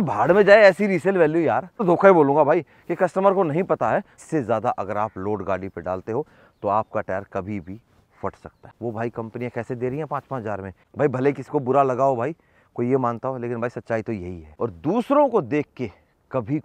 भाड़ में जाए ऐसी रीसेल वैल्यू यार तो धोखा ही बोलूंगा भाई कि कस्टमर को नहीं पता है इससे ज़्यादा अगर आप लोड गाड़ी पे डालते हो तो आपका टायर कभी भी फट सकता है वो भाई कंपनियाँ कैसे दे रही हैं पाँच पाँच हज़ार में भाई भले किसको बुरा लगाओ भाई कोई ये मानता हो लेकिन भाई सच्चाई तो यही है और दूसरों को देख के कभी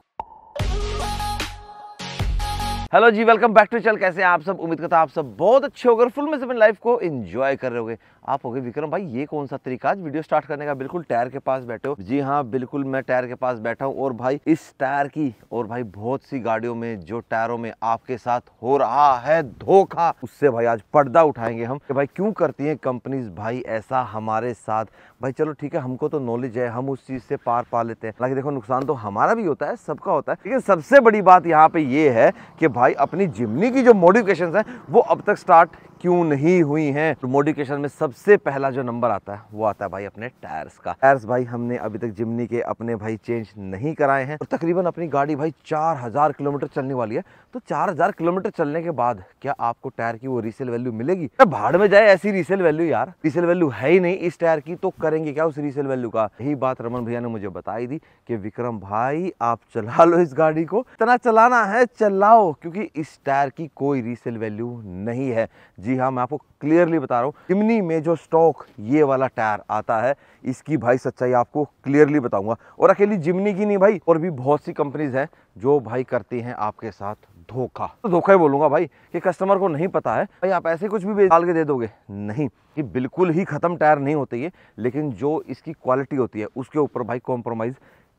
हेलो जी वेलकम बैक टू चल कैसे हैं आप सब उम्मीद करता आप सब बहुत अच्छे होकर फुल में से अपनी लाइफ को एंजॉय कर रहे होगे आप हो गए विक्रम भाई ये कौन सा तरीका आज वीडियो स्टार्ट करने का बिल्कुल टायर के पास बैठे हो जी हाँ बिल्कुल मैं टायर के पास बैठा हूँ और भाई इस टायर की और भाई बहुत सी गाड़ियों में जो टायरों में आपके साथ हो रहा है धोखा उससे भाई आज पर्दा उठाएंगे हम कि भाई क्यों करती है कंपनीज भाई ऐसा हमारे साथ भाई चलो ठीक है हमको तो नॉलेज है हम उस चीज से पार पा लेते हैं हालांकि देखो नुकसान तो हमारा भी होता है सबका होता है लेकिन सबसे बड़ी बात यहाँ पे ये है कि भाई भाई अपनी जिमनी की जो मॉडिफिकेशन है वो अब तक स्टार्ट क्यों नहीं हुई हैं तो मोडिकेशन में सबसे पहला जो नंबर आता है वो आता है भाई अपने टायर्स का टायर्स भाई हमने अभी तक जिमनी के अपने भाई चेंज नहीं कराए हैं और तकरीबन अपनी गाड़ी भाई चार किलोमीटर चलने वाली है तो चार किलोमीटर चलने के बाद क्या आपको टायर की वो रीसेल वैल्यू मिलेगी भाड़ में जाए ऐसी रीसेल वैल्यू यार रीसेल वैल्यू है ही नहीं इस टायर की तो करेंगे क्या उस रीसेल वैल्यू का यही बात रमन भैया ने मुझे बताई दी कि विक्रम भाई आप चला लो इस गाड़ी को इतना चलाना है चलाओ क्योंकि इस टायर की कोई रीसेल वैल्यू नहीं है जी हाँ मैं आपको क्लियरली बता रहा हूँ जिमनी में जो स्टॉक ये वाला टायर आता है इसकी भाई सच्चाई आपको क्लियरली बताऊंगा और अकेली जिमनी की नहीं भाई और भी बहुत सी कंपनीज हैं जो भाई करती हैं आपके साथ धोखा तो धोखा ही बोलूंगा भाई कि कस्टमर को नहीं पता है भाई आप ऐसे कुछ भी डाल के दे दोगे नहीं ये बिल्कुल ही ख़त्म टायर नहीं होती है लेकिन जो इसकी क्वालिटी होती है उसके ऊपर भाई कॉम्प्रोमाइज़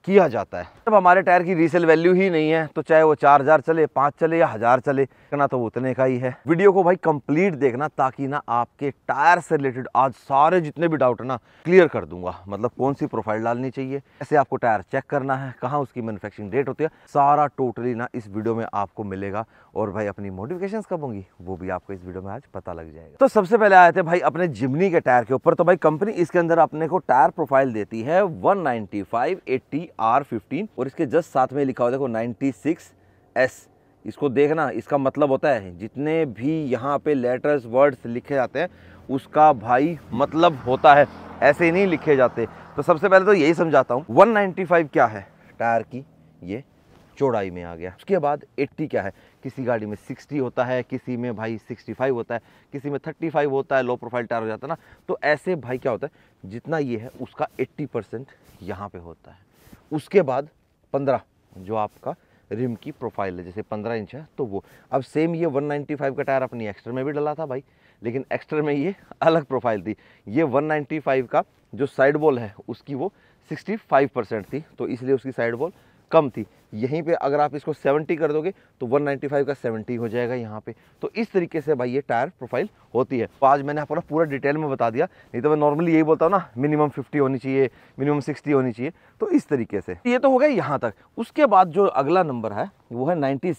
किया जाता है जब हमारे टायर की रीसेल वैल्यू ही नहीं है तो चाहे वो चार हजार चले पांच चले या हज़ार चले ना तो उतने का ही है वीडियो को भाई कंप्लीट देखना ताकि ना आपके टायर से रिलेटेड आज सारे जितने भी डाउट है ना क्लियर कर दूंगा मतलब कौन सी प्रोफाइल डालनी चाहिए ऐसे आपको टायर चेक करना है कहाँ उसकी मैनुफेक्चरिंग डेट होती है सारा टोटली ना इस वीडियो में आपको मिलेगा और भाई अपनी मोटिफिकेशन कब होंगी वो भी आपको इस वीडियो में आज पता लग जाएगा तो सबसे पहले आए थे भाई अपने जिमनी के टायर के ऊपर तो भाई कंपनी इसके अंदर अपने को टायर प्रोफाइल देती है वन नाइनटी आर फिफ्टीन और इसके जस्ट साथ में लिखा हुआ देखो नाइन्टी सिक्स एस इसको देखना इसका मतलब होता है जितने भी यहाँ पे लेटर्स वर्ड्स लिखे जाते हैं उसका भाई मतलब होता है ऐसे ही नहीं लिखे जाते तो सबसे पहले तो यही समझाता हूँ वन क्या है टायर की ये चौड़ाई में आ गया उसके बाद 80 क्या है किसी गाड़ी में 60 होता है किसी में भाई 65 होता है किसी में 35 होता है लो प्रोफाइल टायर हो जाता है ना तो ऐसे भाई क्या होता है जितना ये है उसका 80 परसेंट यहाँ पर होता है उसके बाद पंद्रह जो आपका रिम की प्रोफाइल है जैसे पंद्रह इंच है तो वो अब सेम ये फाइव का टायर अपनी एक्स्ट्रा में भी डला था भाई लेकिन एक्स्ट्रा में ये अलग प्रोफाइल थी ये फाइव का जो साइड बॉल है उसकी वो सिक्सटी फाइव परसेंट थी तो इसलिए उसकी साइड बॉल कम थी यहीं पे अगर आप इसको 70 कर दोगे तो 195 का 70 हो जाएगा यहाँ पे तो इस तरीके से भाई ये टायर प्रोफाइल होती है तो आज मैंने आपको ना पूरा डिटेल में बता दिया नहीं तो मैं नॉर्मली यही बोलता हूँ ना मिनिमम 50 होनी चाहिए मिनिमम 60 होनी चाहिए तो इस तरीके से ये तो हो गया यहाँ तक उसके बाद जो अगला नंबर है वो है नाइन्टी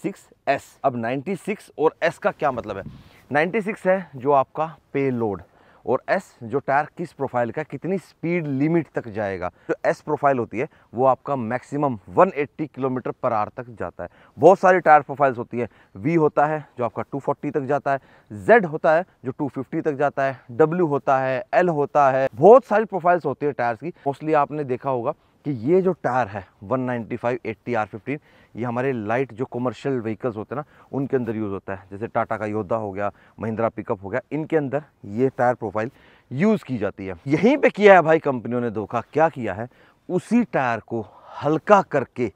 अब नाइन्टी और एस का क्या मतलब है नाइन्टी है जो आपका पे लोड और एस जो टायर किस प्रोफाइल का कितनी स्पीड लिमिट तक जाएगा जो एस प्रोफाइल होती है वो आपका मैक्सिमम 180 किलोमीटर पर आर तक जाता है बहुत सारी टायर प्रोफाइल्स होती है वी होता है जो आपका 240 तक जाता है जेड होता है जो 250 तक जाता है डब्ल्यू होता है एल होता है बहुत सारी प्रोफाइल्स होती है टायर्स की मोस्टली आपने देखा होगा कि ये जो टायर है 195 आर फिफ्टीन ये हमारे लाइट जो कमर्शियल व्हीकल्स होते हैं ना उनके अंदर यूज़ होता है जैसे टाटा का योद्धा हो गया महिंद्रा पिकअप हो गया इनके अंदर ये टायर प्रोफाइल यूज़ की जाती है यहीं पे किया है भाई कंपनियों ने धोखा क्या किया है उसी टायर को हल्का करके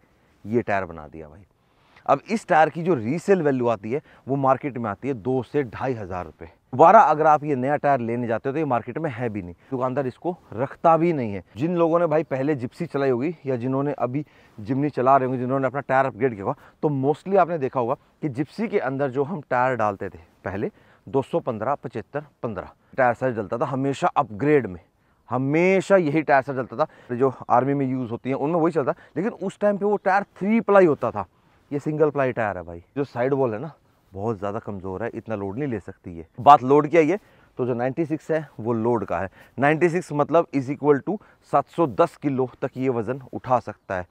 ये टायर बना दिया भाई अब इस टायर की जो रीसेल वैल्यू आती है वो मार्केट में आती है दो से ढाई हज़ार रुपये दोबारा अगर आप ये नया टायर लेने जाते हो तो ये मार्केट में है भी नहीं दुकानदार इसको रखता भी नहीं है जिन लोगों ने भाई पहले जिप्सी चलाई होगी या जिन्होंने अभी जिमनी चला रहे होंगे जिन्होंने अपना टायर अपग्रेड किया होगा तो मोस्टली आपने देखा होगा कि जिप्सी के अंदर जो हम टायर डालते थे पहले पंद्रह पचहत्तर पंद्रह टायर साइज डलता था हमेशा अपग्रेड में हमेशा यही टायर सर चलता था जो आर्मी में यूज़ होती है उनमें वही चलता लेकिन उस टाइम पर वो टायर थ्री प्लाई होता था ये सिंगल प्लाई टायर है भाई जो साइड वॉल है ना बहुत ज़्यादा कमज़ोर है इतना लोड नहीं ले सकती है बात लोड की आई है तो जो 96 है वो लोड का है 96 मतलब इज इक्वल टू 710 किलो तक ये वज़न उठा सकता है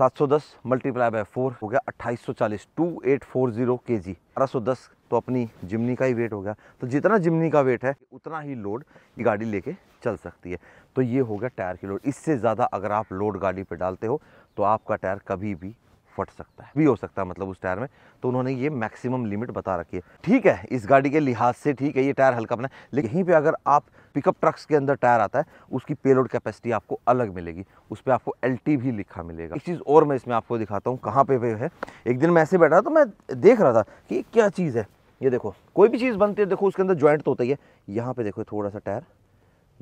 710 मल्टीप्लाई बाय फोर हो गया 2840 2840 केजी 1210 तो अपनी जिमनी का ही वेट हो गया तो जितना जिमनी का वेट है उतना ही लोड ये गाड़ी लेके चल सकती है तो ये हो गया टायर की लोड इससे ज़्यादा अगर आप लोड गाड़ी पे डालते हो तो आपका टायर कभी भी फट सकता है भी हो सकता है मतलब उस टायर में तो उन्होंने ये मैक्सिमम लिमिट बता रखी है ठीक है इस गाड़ी के लिहाज से ठीक है ये टायर हल्का बना लेकिन यहीं पर अगर आप पिकअप ट्रक्स के अंदर टायर आता है उसकी पेलोड कैपेसिटी आपको अलग मिलेगी उस पर आपको एल भी लिखा मिलेगा एक चीज़ और मैं इसमें आपको दिखाता हूँ कहाँ पे वे है एक दिन मैं ऐसे बैठा तो मैं देख रहा था कि क्या चीज़ है ये देखो कोई भी चीज़ बनती है देखो उसके अंदर ज्वाइंट तो होता ही है यहाँ पे देखो थोड़ा सा टायर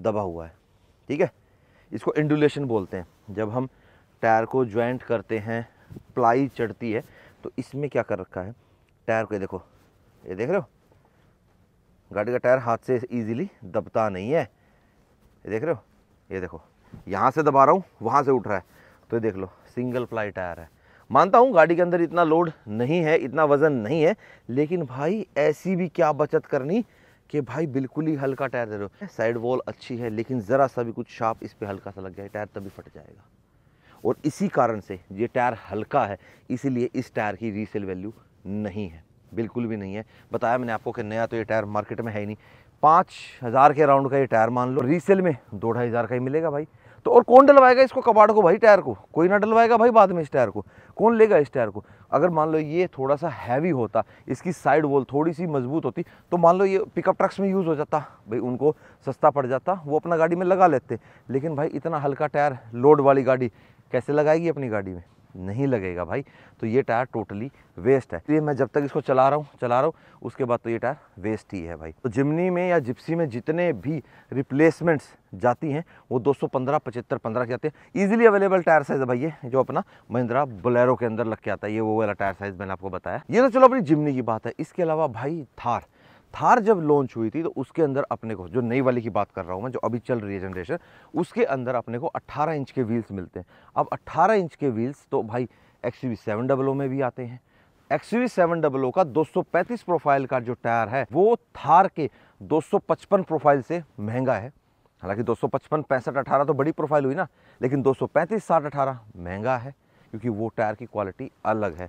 दबा हुआ है ठीक है इसको इंडुलेशन बोलते हैं जब हम टायर को ज्वाइंट करते हैं प्लाई चढ़ती है तो इसमें क्या कर रखा है टायर को देखो ये देख रहे हो गाड़ी का टायर हाथ से इजीली दबता नहीं है ये देख रहे हो ये देखो यहाँ से दबा रहा हूँ वहाँ से उठ रहा है तो ये देख लो सिंगल प्लाई टायर है मानता हूँ गाड़ी के अंदर इतना लोड नहीं है इतना वज़न नहीं है लेकिन भाई ऐसी भी क्या बचत करनी कि भाई बिल्कुल ही हल्का टायर दे रहे हो साइड वॉल अच्छी है लेकिन ज़रा सा भी कुछ शार्प इस पर हल्का सा लग गया टायर तभी फट जाएगा और इसी कारण से ये टायर हल्का है इसीलिए इस टायर की रीसेल वैल्यू नहीं है बिल्कुल भी नहीं है बताया मैंने आपको कि नया तो ये टायर मार्केट में है ही नहीं पाँच हज़ार के अराउंड का ये टायर मान लो रीसेल में दो ढाई हज़ार का ही मिलेगा भाई तो और कौन डलवाएगा इसको कबाड़ को भाई टायर को कोई ना डलवाएगा भाई बाद में इस टायर को कौन लेगा इस टायर को अगर मान लो ये थोड़ा सा हैवी होता इसकी साइड वॉल थोड़ी सी मजबूत होती तो मान लो ये पिकअप ट्रक्स में यूज़ हो जाता भाई उनको सस्ता पड़ जाता वो अपना गाड़ी में लगा लेते लेकिन भाई इतना हल्का टायर लोड वाली गाड़ी कैसे लगाएगी अपनी गाड़ी में नहीं लगेगा भाई तो ये टायर टोटली वेस्ट है इसलिए मैं जब तक इसको चला रहा हूँ चला रहा हूँ उसके बाद तो ये टायर वेस्ट ही है भाई तो जिमनी में या जिप्सी में जितने भी रिप्लेसमेंट्स जाती हैं वो 215, पचहत्तर पंद्रह के जाते हैं इजीली अवेलेबल टायर साइज है भाई ये जो अपना महिंद्रा बोलेरो के अंदर लग के आता है ये वो वाला टायर साइज मैंने आपको बताया ये तो चलो अपनी जिमनी की बात है इसके अलावा भाई थार थार जब लॉन्च हुई थी तो उसके अंदर अपने को जो नई वाली की बात कर रहा हूँ मैं जो अभी चल रही है जनरेशन उसके अंदर अपने को 18 इंच के व्हील्स मिलते हैं अब 18 इंच के व्हील्स तो भाई X V seven double O में भी आते हैं X V seven double O का 235 प्रोफाइल का जो टायर है वो थार के 255 प्रोफाइल से महंगा है हालांकि 255 पैंसठ अठारह तो बड़ी प्रोफाइल हुई ना लेकिन दो सौ पैंतीस महंगा है क्योंकि वो टायर की क्वालिटी अलग है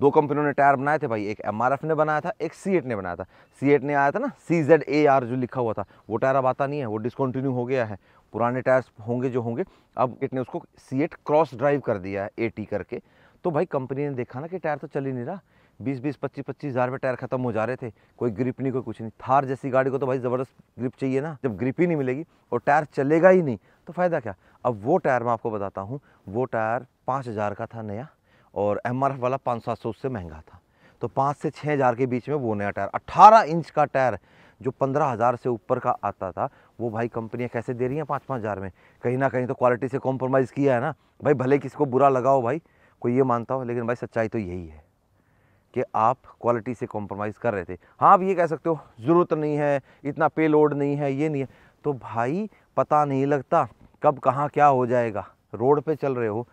दो कंपनियों ने टायर बनाए थे भाई एक एम ने बनाया था एक सी ने बनाया था सी ने आया था ना सी जेड ए आर जो लिखा हुआ था वो टायर अब आता नहीं है वो डिसकंटिन्यू हो गया है पुराने टायर्स होंगे जो होंगे अब किट ने उसको सी क्रॉस ड्राइव कर दिया है ए करके तो भाई कंपनी ने देखा ना कि टायर तो चल ही नहीं रहा बीस बीस पच्चीस पच्चीस हज़ार में टायर खत्म हो जा रहे थे कोई ग्रिप नहीं कोई कुछ नहीं थार जैसी गाड़ी को तो भाई ज़बरदस्त ग्रिप चाहिए ना जब ग्रिप ही नहीं मिलेगी और टायर चलेगा ही नहीं तो फ़ायदा क्या अब वो टायर मैं आपको बताता हूँ वो टायर पाँच हज़ार का था नया और एम आर एफ वाला पाँच सात सौ उससे महंगा था तो पाँच से छः हज़ार के बीच में वो नया टायर अट्ठारह इंच का टायर जो पंद्रह हज़ार से ऊपर का आता था वो भाई कंपनियां कैसे दे रही हैं पाँच पाँच हज़ार में कहीं ना कहीं तो क्वालिटी से कॉम्प्रोमाइज़ किया है ना भाई भले किसी को बुरा लगाओ भाई कोई ये मानता हो लेकिन भाई सच्चाई तो यही है कि आप क्वालिटी से कॉम्प्रोमाइज़ कर रहे थे हाँ आप ये कह सकते हो ज़रूरत नहीं है इतना पे लोड नहीं है ये नहीं है तो भाई पता नहीं लगता कब कहाँ क्या हो जाएगा रोड पे चल रहे हो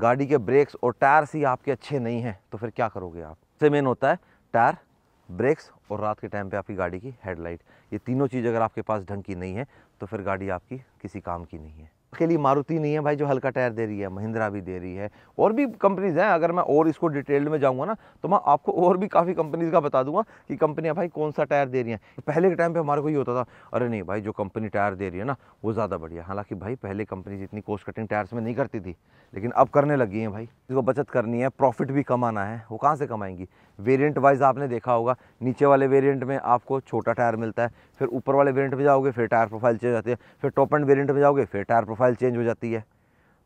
गाड़ी के ब्रेक्स और टायर्स ही आपके अच्छे नहीं हैं तो फिर क्या करोगे आप सबसे मेन होता है टायर ब्रेक्स और रात के टाइम पे आपकी गाड़ी की हेडलाइट ये तीनों चीज़ अगर आपके पास ढंग की नहीं है तो फिर गाड़ी आपकी किसी काम की नहीं है के लिए मारुति नहीं है भाई जो हल्का टायर दे रही है महिंद्रा भी दे रही है और भी कंपनीज हैं अगर मैं और इसको डिटेल्ड में जाऊँगा ना तो मैं आपको और भी काफ़ी कंपनीज का बता दूंगा कि कंपनियाँ भाई कौन सा टायर दे रही हैं पहले के टाइम पर हमारे को ये होता था अरे नहीं भाई जो कंपनी टायर दे रही है ना वो ज़्यादा बढ़िया हालांकि भाई पहले कंपनीज इतनी कोस्ट कटिंग टायर्स में नहीं करती थी लेकिन अब करने लगी हैं भाई जिसको बचत करनी है प्रॉफिट भी कमाना है वो कहाँ से कमाएंगी वेरिएंट वाइज आपने देखा होगा नीचे वाले वेरिएंट में आपको छोटा टायर मिलता है फिर ऊपर वाले वेरिएंट में जाओगे फिर टायर प्रोफाइल चेंज हो जाती है फिर टॉप एंड वेरिएंट में जाओगे फिर टायर प्रोफाइल चेंज हो जाती है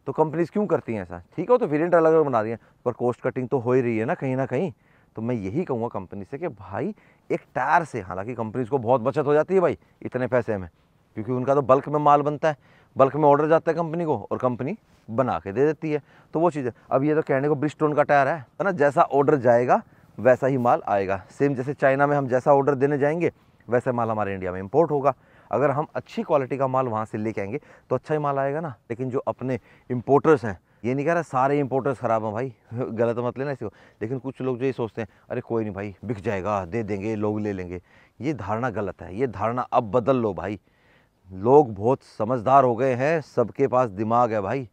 तो कंपनीज क्यों करती हैं ऐसा ठीक है तो वेरियंट अलग अलग बना रही हैं पर कॉस्ट कटिंग तो हो ही रही है ना कहीं ना कहीं तो मैं यही कहूँगा कंपनी से कि भाई एक टायर से हालाँकि कंपनीज को बहुत बचत हो जाती है भाई इतने पैसे में क्योंकि उनका तो बल्क में माल बनता है बल्क में ऑर्डर जाता है कंपनी को और कंपनी बना के दे देती है तो वो चीज़ है अब ये तो कहने को ब्रिस्टोन का टायर है ना जैसा ऑर्डर जाएगा वैसा ही माल आएगा सेम जैसे चाइना में हम जैसा ऑर्डर देने जाएंगे वैसा माल हमारे इंडिया में इम्पोर्ट होगा अगर हम अच्छी क्वालिटी का माल वहाँ से लेके आएंगे तो अच्छा ही माल आएगा ना लेकिन जो अपने इम्पोर्टर्स हैं ये नहीं कह रहा सारे इम्पोर्टर्स ख़राब हैं भाई गलत मत लेना इसको लेकिन कुछ लोग जो ये सोचते हैं अरे कोई नहीं भाई बिक जाएगा दे देंगे लोग ले लेंगे ये धारणा गलत है ये धारणा अब बदल लो भाई लोग बहुत समझदार हो गए हैं सबके पास दिमाग है भाई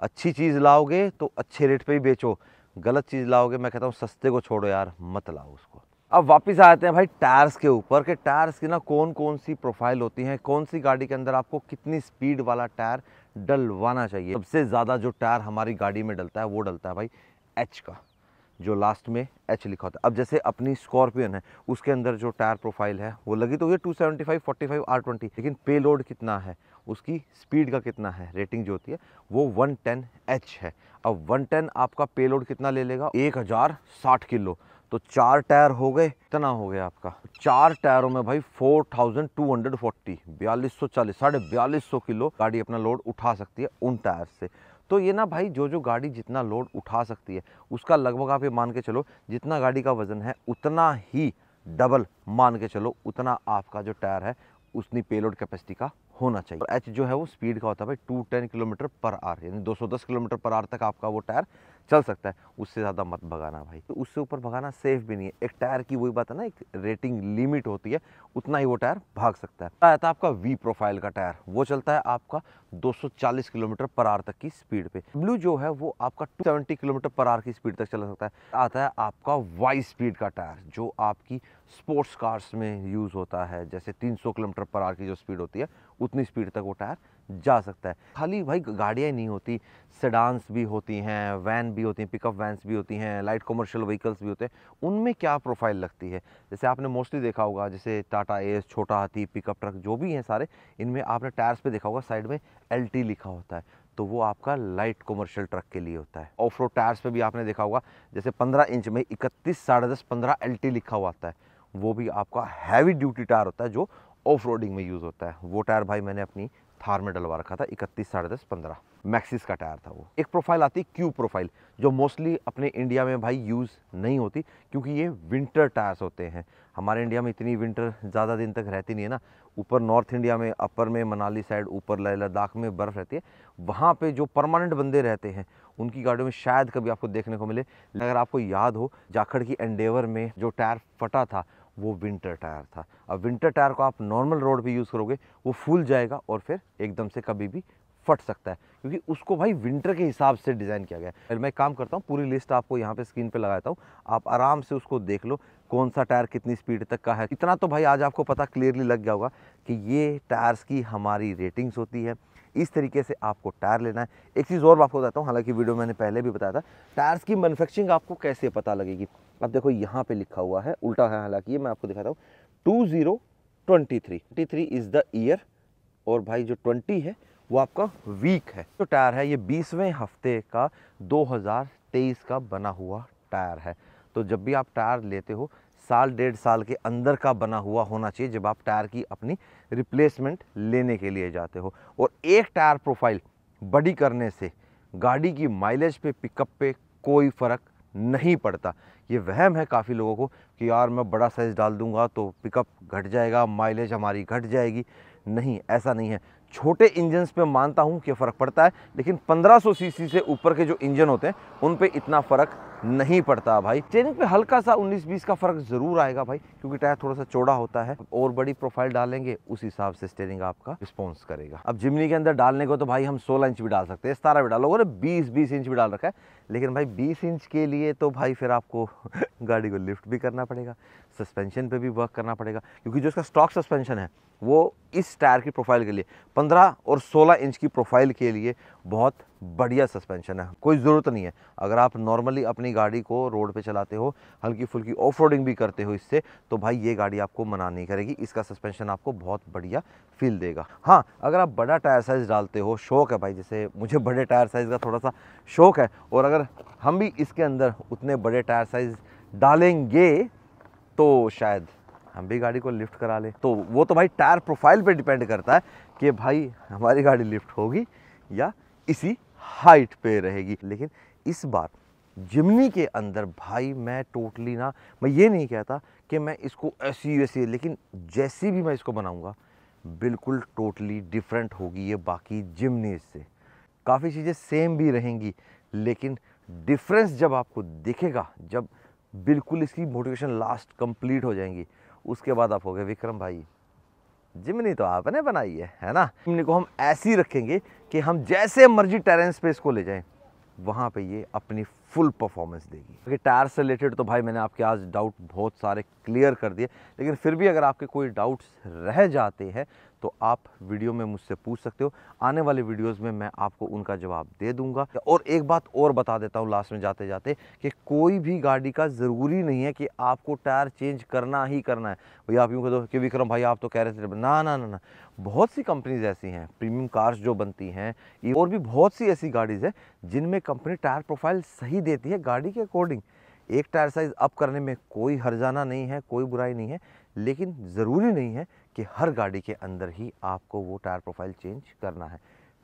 अच्छी चीज़ लाओगे तो अच्छे रेट पर ही बेचो गलत चीज़ लाओगे मैं कहता हूँ सस्ते को छोड़ो यार मत लाओ उसको अब वापस आते हैं भाई टायर्स के ऊपर कि टायर्स की ना कौन कौन सी प्रोफाइल होती है कौन सी गाड़ी के अंदर आपको कितनी स्पीड वाला टायर डलवाना चाहिए सबसे ज़्यादा जो टायर हमारी गाड़ी में डलता है वो डलता है भाई एच का जो लास्ट में एच लिखा होता है अब जैसे अपनी स्कॉर्पियन है उसके अंदर जो टायर प्रोफाइल है वो लगी तो ये फाइव आर ट्वेंटी लेकिन पे लोड कितना है उसकी स्पीड का कितना है रेटिंग जो होती है वो 110 टेन एच है अब 110 आपका पेलोड कितना ले लेगा एक हज़ार साठ किलो तो चार टायर हो गए कितना हो गया आपका चार टायरों में भाई 4240 चालीस साढ़े बयालीस सौ किलो गाड़ी अपना लोड उठा सकती है उन टायर से तो ये ना भाई जो जो गाड़ी जितना लोड उठा सकती है उसका लगभग आप ये मान के चलो जितना गाड़ी का वज़न है उतना ही डबल मान के चलो उतना आपका जो टायर है उतनी पेलोड कैपेसिटी का होना चाहिए और एच जो है वो स्पीड का होता है भाई टू टेन किलोमीटर पर आर यानी 210 किलोमीटर पर आर तक आपका वो टायर चल सकता है उससे ज़्यादा मत भगाना भाई तो उससे ऊपर भगाना सेफ भी नहीं है एक टायर की वही बात है ना एक रेटिंग लिमिट होती है उतना ही वो टायर भाग सकता है आया था आपका वी प्रोफाइल का टायर वो चलता है आपका 240 किलोमीटर पर आर तक की स्पीड पे ब्लू जो है वो आपका 270 किलोमीटर पर आर की स्पीड तक चला सकता है आता है आपका वाई स्पीड का टायर जो आपकी स्पोर्ट्स कार्स में यूज़ होता है जैसे तीन किलोमीटर पर आर की जो स्पीड होती है उतनी स्पीड तक वो टायर जा सकता है खाली भाई गाड़ियाँ नहीं होती सेडांस भी होती हैं वैन भी होती हैं पिकअप वैन्स भी होती हैं लाइट कमर्शियल व्हीकल्स भी होते हैं उनमें क्या प्रोफाइल लगती है जैसे आपने मोस्टली देखा होगा जैसे टाटा एस छोटा हाथी पिकअप ट्रक जो भी हैं सारे इनमें आपने टायर्स पर देखा होगा साइड में एल लिखा होता है तो वो आपका लाइट कॉमर्शियल ट्रक के लिए होता है ऑफ रोड टायर्स पर भी आपने देखा होगा जैसे पंद्रह इंच में इकतीस साढ़े दस पंद्रह एल लिखा हुआ आता है वो भी आपका हैवी ड्यूटी टायर होता है जो ऑफ रोडिंग में यूज़ होता है वो टायर भाई मैंने अपनी थार में डलवा रखा था इकतीस साढ़े दस पंद्रह मैक्सिस का टायर था वो एक प्रोफाइल आती क्यू प्रोफाइल जो मोस्टली अपने इंडिया में भाई यूज़ नहीं होती क्योंकि ये विंटर टायर्स होते हैं हमारे इंडिया में इतनी विंटर ज़्यादा दिन तक रहती नहीं है ना ऊपर नॉर्थ इंडिया में अपर में मनाली साइड ऊपर लेह लद्दाख में बर्फ़ रहती है वहाँ पे जो परमानेंट बंदे रहते हैं उनकी गाड़ियों में शायद कभी आपको देखने को मिले अगर आपको याद हो जाखड़ की एंडेवर में जो टायर फटा था वो विंटर टायर था अब विंटर टायर को आप नॉर्मल रोड पे यूज़ करोगे वो फूल जाएगा और फिर एकदम से कभी भी फट सकता है क्योंकि उसको भाई विंटर के हिसाब से डिज़ाइन किया गया है मैं काम करता हूँ पूरी लिस्ट आपको यहाँ पे स्क्रीन पे लगाता हूँ आप आराम से उसको देख लो कौन सा टायर कितनी स्पीड तक का है इतना तो भाई आज आपको पता क्लियरली लग गया होगा कि ये टायर्स की हमारी रेटिंग्स होती है इस तरीके से आपको टायर लेना है एक चीज़ और आपको बताता हूँ हालांकि वीडियो मैंने पहले भी बताया था टायर्स की मैनुफैक्चरिंग आपको कैसे पता लगेगी अब देखो यहाँ पर लिखा हुआ है उल्टा है हालांकि ये मैं आपको दिखाता हूँ two zero twenty three twenty three is the year और भाई जो ट्वेंटी है वो आपका वीक है जो टायर है ये बीसवें हफ्ते का दो का बना हुआ टायर है तो जब भी आप टायर लेते हो साल डेढ़ साल के अंदर का बना हुआ होना चाहिए जब आप टायर की अपनी रिप्लेसमेंट लेने के लिए जाते हो और एक टायर प्रोफाइल बड़ी करने से गाड़ी की माइलेज पे पिकअप पे कोई फ़र्क नहीं पड़ता ये वहम है काफ़ी लोगों को कि यार मैं बड़ा साइज़ डाल दूंगा तो पिकअप घट जाएगा माइलेज हमारी घट जाएगी नहीं ऐसा नहीं है छोटे इंजन्स पे मानता हूँ कि फ़र्क पड़ता है लेकिन 1500 सीसी से ऊपर के जो इंजन होते हैं उन पे इतना फ़र्क नहीं पड़ता भाई ट्रेनिंग पे हल्का सा 19-20 का फ़र्क ज़रूर आएगा भाई क्योंकि टायर थोड़ा सा चौड़ा होता है और बड़ी प्रोफाइल डालेंगे उस हिसाब से स्टेरिंग आपका रिस्पॉन्स करेगा अब जिमनी के अंदर डालने को तो भाई हम सोलह इंच भी डाल सकते हैं सतारह भी डालोगे और बीस बीस इंच भी डाल रखा है लेकिन भाई बीस इंच के लिए तो भाई फिर आपको गाड़ी को लिफ्ट भी करना पड़ेगा सस्पेंशन पर भी वर्क करना पड़ेगा क्योंकि जो इसका स्टॉक सस्पेंशन है वो इस टायर की प्रोफाइल के लिए 15 और 16 इंच की प्रोफाइल के लिए बहुत बढ़िया सस्पेंशन है कोई ज़रूरत नहीं है अगर आप नॉर्मली अपनी गाड़ी को रोड पे चलाते हो हल्की फुल्की ऑफ भी करते हो इससे तो भाई ये गाड़ी आपको मना नहीं करेगी इसका सस्पेंशन आपको बहुत बढ़िया फील देगा हाँ अगर आप बड़ा टायर साइज़ डालते हो शौक है भाई जैसे मुझे बड़े टायर साइज़ का थोड़ा सा शौक है और अगर हम भी इसके अंदर उतने बड़े टायर साइज़ डालेंगे तो शायद हम भी गाड़ी को लिफ्ट करा ले तो वो तो भाई टायर प्रोफाइल पे डिपेंड करता है कि भाई हमारी गाड़ी लिफ्ट होगी या इसी हाइट पे रहेगी लेकिन इस बार जिमनी के अंदर भाई मैं टोटली ना मैं ये नहीं कहता कि मैं इसको ऐसी वैसी लेकिन जैसी भी मैं इसको बनाऊँगा बिल्कुल टोटली डिफरेंट होगी ये बाकी जिमनी से काफ़ी चीज़ें सेम भी रहेंगी लेकिन डिफरेंस जब आपको दिखेगा जब बिल्कुल इसकी मोटिवेशन लास्ट कंप्लीट हो जाएंगी उसके बाद आप हो गए विक्रम भाई जिमनी तो आपने बनाई है है ना जिमनी को हम ऐसी रखेंगे कि हम जैसे मर्जी टेरेन स्पेस को ले जाएं वहाँ पे ये अपनी फुल परफॉर्मेंस देगी क्योंकि टायर से रिलेटेड तो भाई मैंने आपके आज डाउट बहुत सारे क्लियर कर दिए लेकिन फिर भी अगर आपके कोई डाउट्स रह जाते हैं तो आप वीडियो में मुझसे पूछ सकते हो आने वाले वीडियोस में मैं आपको उनका जवाब दे दूंगा और एक बात और बता देता हूँ लास्ट में जाते जाते कि कोई भी गाड़ी का ज़रूरी नहीं है कि आपको टायर चेंज करना ही करना है भैया आप यूँ कह दो कि विक्रम भाई आप तो कह रहे थे ना ना ना ना बहुत सी कंपनीज ऐसी हैं प्रीमियम कार्स जो बनती हैं और भी बहुत सी ऐसी गाड़ीज़ हैं जिनमें कंपनी टायर प्रोफाइल सही देती है गाड़ी के अकॉर्डिंग एक टायर साइज़ अप करने में कोई हर्जाना नहीं है कोई बुराई नहीं है लेकिन ज़रूरी नहीं है कि हर गाड़ी के अंदर ही आपको वो टायर प्रोफाइल चेंज करना है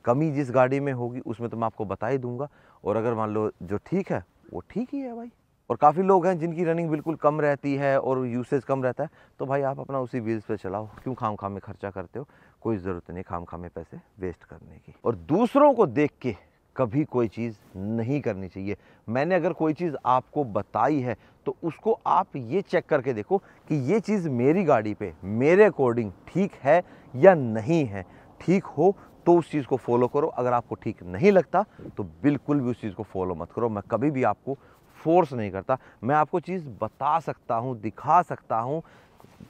कमी जिस गाड़ी में होगी उसमें तो मैं आपको बता ही दूंगा और अगर मान लो जो ठीक है वो ठीक ही है भाई और काफ़ी लोग हैं जिनकी रनिंग बिल्कुल कम रहती है और यूसेज कम रहता है तो भाई आप अपना उसी व्हील्स पे चलाओ क्यों खाम खाम में खर्चा करते हो कोई ज़रूरत नहीं खाम खाम में पैसे वेस्ट करने की और दूसरों को देख के कभी कोई चीज़ नहीं करनी चाहिए मैंने अगर कोई चीज़ आपको बताई है तो उसको आप ये चेक करके देखो कि ये चीज़ मेरी गाड़ी पे मेरे अकॉर्डिंग ठीक है या नहीं है ठीक हो तो उस चीज़ को फॉलो करो अगर आपको ठीक नहीं लगता तो बिल्कुल भी उस चीज़ को फॉलो मत करो मैं कभी भी आपको फोर्स नहीं करता मैं आपको चीज़ बता सकता हूँ दिखा सकता हूँ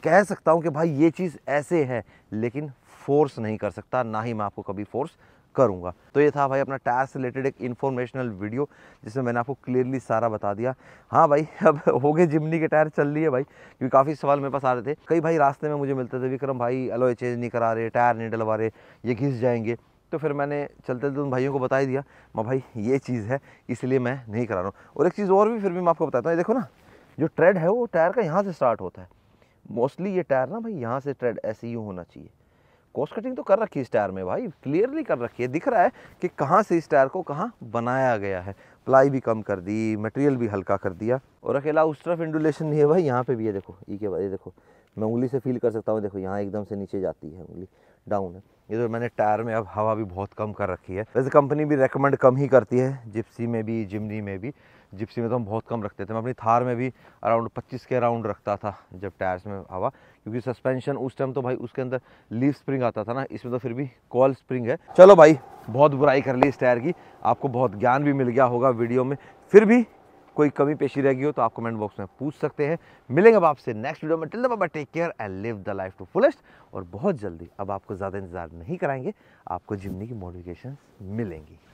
कह सकता हूँ कि भाई ये चीज़ ऐसे है लेकिन फोर्स नहीं कर सकता ना ही मैं आपको कभी फोर्स करूँगा तो ये था भाई अपना टायर से रिलेटेड एक इन्फॉर्मेशनल वीडियो जिसमें मैंने आपको क्लियरली सारा बता दिया हाँ भाई अब हो गए जिमनी के टायर चल रही है भाई क्योंकि काफ़ी सवाल मेरे पास आ रहे थे कई भाई रास्ते में मुझे मिलते थे विक्रम भाई अलोए चेंज नहीं करा रहे टायर नहीं डलवा रहे ये घिस जाएंगे तो फिर मैंने चलते चलते तो उन भाइयों को बता ही दिया मैं भाई ये चीज़ है इसलिए मैं नहीं करा रहा हूँ और एक चीज़ और भी फिर भी मैं आपको बताता हूँ देखो ना जो ट्रेड है वो टायर का यहाँ से स्टार्ट होता है मोस्टली ये टायर ना भाई यहाँ से ट्रेड ऐसे ही होना चाहिए कॉस्ट कटिंग तो कर रखी है इस टायर में भाई क्लियरली कर रखी है दिख रहा है कि कहाँ से इस टायर को कहाँ बनाया गया है प्लाई भी कम कर दी मटेरियल भी हल्का कर दिया और अकेला उस तरफ इंडुलेशन नहीं है भाई यहाँ पे भी है देखो ई के बाद देखो मैं उंगली से फील कर सकता हूँ देखो यहाँ एकदम से नीचे जाती है उंगली डाउन है ये तो मैंने टायर में अब हवा भी बहुत कम कर रखी है वैसे कंपनी भी रेकमेंड कम ही करती है जिप्सी में भी जिमनी में भी जिप्सी में तो हम बहुत कम रखते थे मैं अपनी थार में भी अराउंड 25 के अराउंड रखता था जब टायर्स में हवा क्योंकि सस्पेंशन उस टाइम तो भाई उसके अंदर लीव स्प्रिंग आता था ना इसमें तो फिर भी कॉल स्प्रिंग है चलो भाई बहुत बुराई कर ली इस टायर की आपको बहुत ज्ञान भी मिल गया होगा वीडियो में फिर भी कोई कमी पेशी रह गई हो तो आप कमेंट बॉक्स में पूछ सकते हैं मिलेंगे अब आपसे नेक्स्ट वीडियो में टिल बाबा take care and live the life to fullest और बहुत जल्दी अब आपको ज़्यादा इंतज़ार नहीं कराएंगे आपको जिमनी की मोटिवेशन मिलेंगी